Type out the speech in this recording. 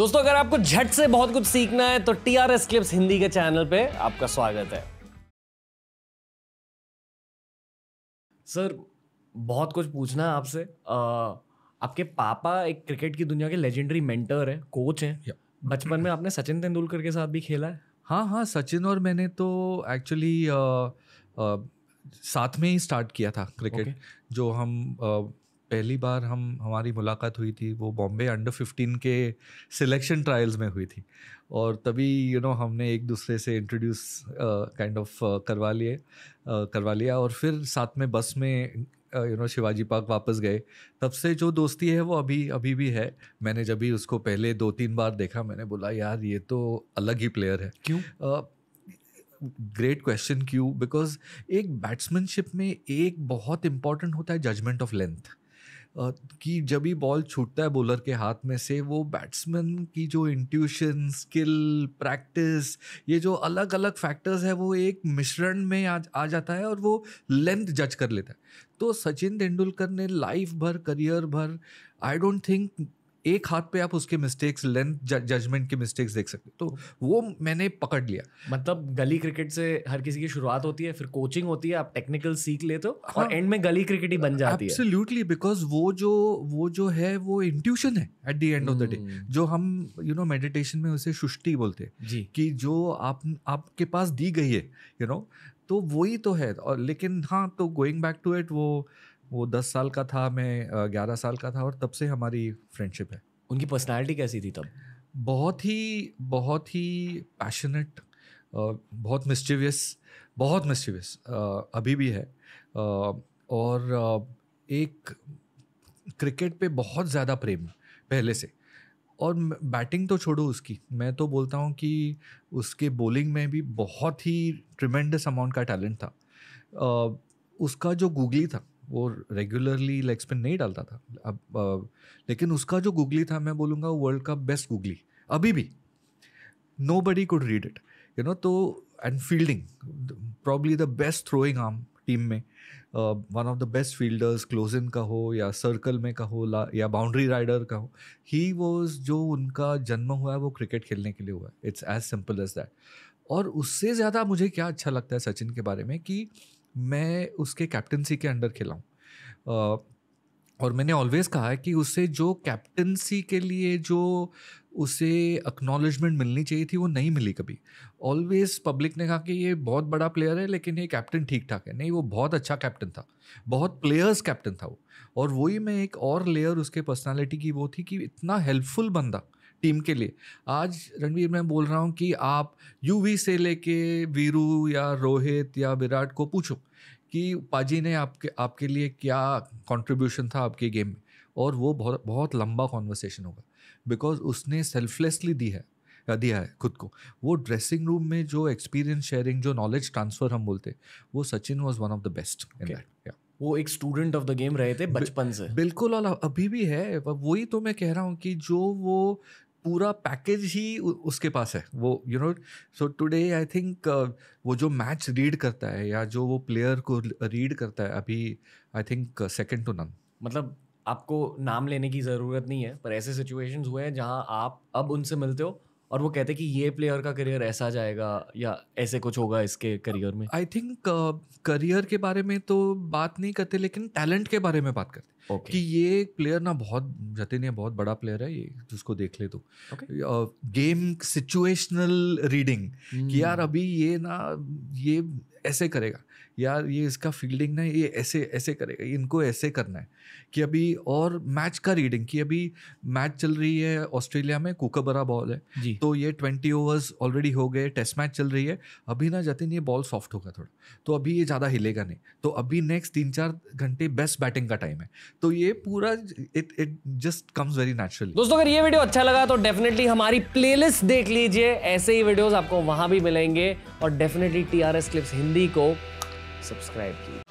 दोस्तों अगर आपको झट से बहुत कुछ सीखना है तो T R S clips Hindi के चैनल पे आपका स्वागत है सर बहुत कुछ पूछना है आपसे आपके पापा एक क्रिकेट की दुनिया के लेजेंडरी मेंटर हैं कोच हैं बचपन में आपने सचिन तेंदुलकर के साथ भी खेला है हाँ हाँ सचिन और मैंने तो एक्चुअली साथ में ही स्टार्ट किया था क्रिकेट okay. जो हम पहली बार हम हमारी मुलाकात हुई थी वो बॉम्बे अंडर फिफ्टीन के सिलेक्शन ट्रायल्स में हुई थी और तभी यू you नो know, हमने एक दूसरे से इंट्रोड्यूस काइंड ऑफ करवा लिए करवा लिया और फिर साथ में बस में यू नो शिवाजी पार्क वापस गए तब से जो दोस्ती है वो अभी अभी भी है मैंने जब भी उसको पहले दो तीन बार देखा मैंने बोला यार ये तो अलग ही प्लेयर है क्यों ग्रेट क्वेश्चन क्यों बिकॉज एक बैट्समैनशिप में एक बहुत इंपॉर्टेंट होता है जजमेंट ऑफ लेंथ कि जब भी बॉल छूटता है बॉलर के हाथ में से वो बैट्समैन की जो इंट्यूशन स्किल प्रैक्टिस ये जो अलग अलग फैक्टर्स है वो एक मिश्रण में आ, आ जाता है और वो लेंथ जज कर लेता है तो सचिन तेंदुलकर ने लाइफ भर करियर भर आई डोंट थिंक एक हाथ पे आप उसके मिस्टेक्स लेंथ जजमेंट के मिस्टेक्स देख सकते तो वो मैंने पकड़ लिया मतलब गली क्रिकेट से हर किसी की शुरुआत होती है फिर कोचिंग होती है आप टेक्निकल सीख लेते हो हाँ, और एंड में गली क्रिकेट ही बन जाती है एब्सोल्युटली बिकॉज वो जो वो जो है वो इंट्यूशन है at the end of the day जो हम यू नो मेडिटेशन में उसे सुष्टि बोलते हैं जी कि जो आप आपके पास दी गई है यू you नो know, तो वही तो है और लेकिन हाँ तो गोइंग बैक टू इट वो वो दस साल का था मैं ग्यारह साल का था और तब से हमारी फ्रेंडशिप है उनकी पर्सनैलिटी कैसी थी तब बहुत ही बहुत ही पैशनेट बहुत मिस्चिवियस बहुत मिस्टिवियस अभी भी है और एक क्रिकेट पे बहुत ज़्यादा प्रेम पहले से और बैटिंग तो छोड़ो उसकी मैं तो बोलता हूँ कि उसके बॉलिंग में भी बहुत ही ट्रिमेंडस अमाउंट का टैलेंट था उसका जो गूगली था वो रेगुलरली लेग स्पिन नहीं डालता था अब लेकिन उसका जो गूगली था मैं बोलूँगा वर्ल्ड का बेस्ट गूगली अभी भी nobody could read it you know तो and fielding probably the best throwing arm team में one of the best fielders close in का हो या सर्कल में का हो या बाउंड्री राइडर का हो ही वॉज जो उनका जन्म हुआ है वो क्रिकेट खेलने के लिए हुआ है it's as simple as that और उससे ज़्यादा मुझे क्या अच्छा लगता है सचिन के बारे में कि uh, मैं उसके कैप्टनसी के अंडर हूँ और मैंने ऑलवेज कहा है कि उसे जो कैप्टनसी के लिए जो उसे अक्नॉलेजमेंट मिलनी चाहिए थी वो नहीं मिली कभी ऑलवेज पब्लिक ने कहा कि ये बहुत बड़ा प्लेयर है लेकिन ये कैप्टन ठीक ठाक है नहीं वो बहुत अच्छा कैप्टन था बहुत प्लेयर्स कैप्टन था वो और वही मैं एक और लेयर उसके पर्सनालिटी की वो थी कि इतना हेल्पफुल बंदा टीम के लिए आज रणवीर मैं बोल रहा हूँ कि आप यूवी से लेके वीरू या रोहित या विराट को पूछो कि पाजी ने आपके आपके लिए क्या कंट्रीब्यूशन था आपके गेम में और वो बहुत बहुत लंबा कॉन्वर्सेशन होगा बिकॉज उसने सेल्फलेसली दी है दिया है खुद को वो ड्रेसिंग रूम में जो एक्सपीरियंस शेयरिंग जो नॉलेज ट्रांसफर हम बोलते वो Sachin was one of the best in that वो एक स्टूडेंट ऑफ द गेम रहे थे बचपन से बिल्कुल और अभी भी है वही तो मैं कह रहा हूँ कि जो वो पूरा पैकेज ही उसके पास है वो you know so today I think वो जो मैच रीड करता है या जो वो प्लेयर को रीड करता है अभी I think second to none मतलब आपको नाम लेने की ज़रूरत नहीं है पर ऐसे सिचुएशंस हुए हैं जहां आप अब उनसे मिलते हो और वो कहते कि ये प्लेयर का करियर ऐसा जाएगा या ऐसे कुछ होगा इसके करियर में आई थिंक करियर के बारे में तो बात नहीं करते लेकिन टैलेंट के बारे में बात करते okay. कि ये प्लेयर ना बहुत जतिन ये बहुत बड़ा प्लेयर है ये जिसको देख ले तो गेम सिचुएशनल रीडिंग कि hmm. यार अभी ये ना ये ऐसे करेगा यार ये इसका फील्डिंग ना ये ऐसे ऐसे करेगा इनको ऐसे करना है कि अभी और मैच का रीडिंग कि अभी मैच चल रही है ऑस्ट्रेलिया में कुकबरा बॉल है जी. तो ये ट्वेंटी ओवर्स ऑलरेडी हो गए टेस्ट मैच चल रही है अभी ना जतिन ये बॉल सॉफ्ट होगा थोड़ा तो अभी ये ज़्यादा हिलेगा नहीं तो अभी नेक्स्ट तीन चार घंटे बेस्ट बैटिंग का टाइम है तो ये पूरा it it just comes very naturally दोस्तों अगर ये वीडियो अच्छा लगा तो डेफिनेटली हमारी प्ले देख लीजिए ऐसे ही वीडियोज आपको वहां भी मिलेंगे और डेफिनेटली टी क्लिप्स हिंदी को सब्सक्राइब की